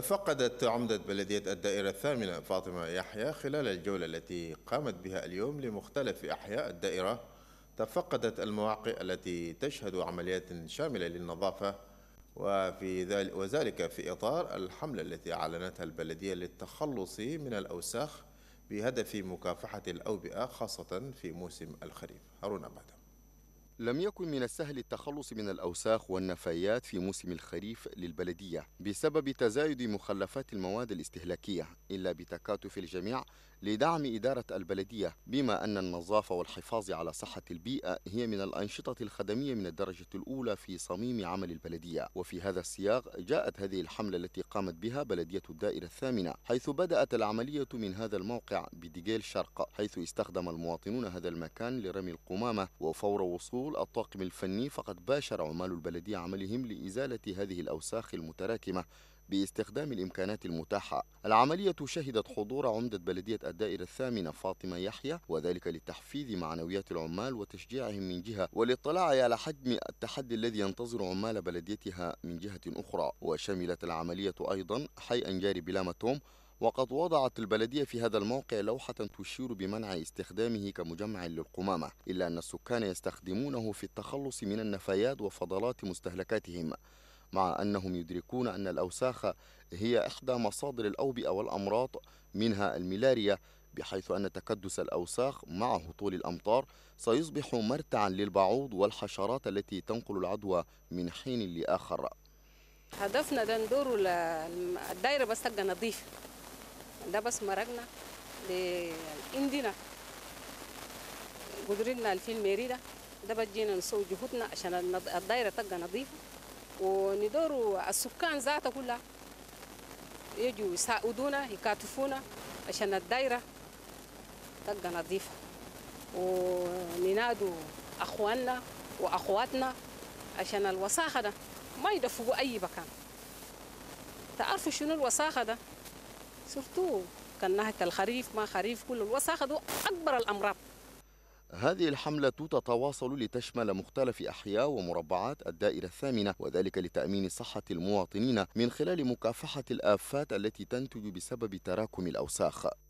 تفقدت عمدة بلدية الدائرة الثامنة فاطمة يحيى خلال الجولة التي قامت بها اليوم لمختلف أحياء الدائرة تفقدت المواقع التي تشهد عمليات شاملة للنظافة وفي ذلك وذلك في إطار الحملة التي أعلنتها البلدية للتخلص من الأوساخ بهدف مكافحة الأوبئة خاصة في موسم الخريف هارون أبادم لم يكن من السهل التخلص من الأوساخ والنفايات في موسم الخريف للبلدية بسبب تزايد مخلفات المواد الاستهلاكية إلا بتكاتف الجميع لدعم إدارة البلدية بما أن النظافة والحفاظ على صحة البيئة هي من الأنشطة الخدمية من الدرجة الأولى في صميم عمل البلدية وفي هذا السياق جاءت هذه الحملة التي قامت بها بلدية الدائرة الثامنة حيث بدأت العملية من هذا الموقع بدقيل شرق حيث استخدم المواطنون هذا المكان لرمي القمامة وفور وصول وحصول الطاقم الفني فقد باشر عمال البلدية عملهم لإزالة هذه الأوساخ المتراكمة باستخدام الإمكانات المتاحة العملية شهدت حضور عمدة بلدية الدائرة الثامنة فاطمة يحيى وذلك لتحفيز معنويات العمال وتشجيعهم من جهة والاطلاع على حجم التحدي الذي ينتظر عمال بلديتها من جهة أخرى وشملت العملية أيضا حي أنجاري توم وقد وضعت البلدية في هذا الموقع لوحة تشير بمنع استخدامه كمجمع للقمامة إلا أن السكان يستخدمونه في التخلص من النفايات وفضلات مستهلكاتهم مع أنهم يدركون أن الأوساخ هي إحدى مصادر الأوبئة والأمراض منها الملاريا بحيث أن تكدس الأوساخ مع هطول الأمطار سيصبح مرتعا للبعوض والحشرات التي تنقل العدوى من حين لآخر هدفنا ده ندور الدايرة بس تبقى نظيفة ده بس مرجنا لإندينا قدرنا الفيلم يريده ده بجينا نسوي جهودنا عشان الدايرة تبقى نظيفة وندوروا السكان ذاته كلها يجوا يساعدونا يكاتفونا عشان الدايرة تبقى نظيفة وننادوا أخواننا وأخواتنا عشان الوساخة ده ما يدفقوا أي مكان تعرفوا شنو الوساخة ده شفتوا كان نهك الخريف ما خريف كل الوسخ أخذوا أكبر الأمراض هذه الحملة تتواصل لتشمل مختلف أحياء ومربعات الدائرة الثامنة وذلك لتأمين صحة المواطنين من خلال مكافحة الآفات التي تنتج بسبب تراكم الأوساخ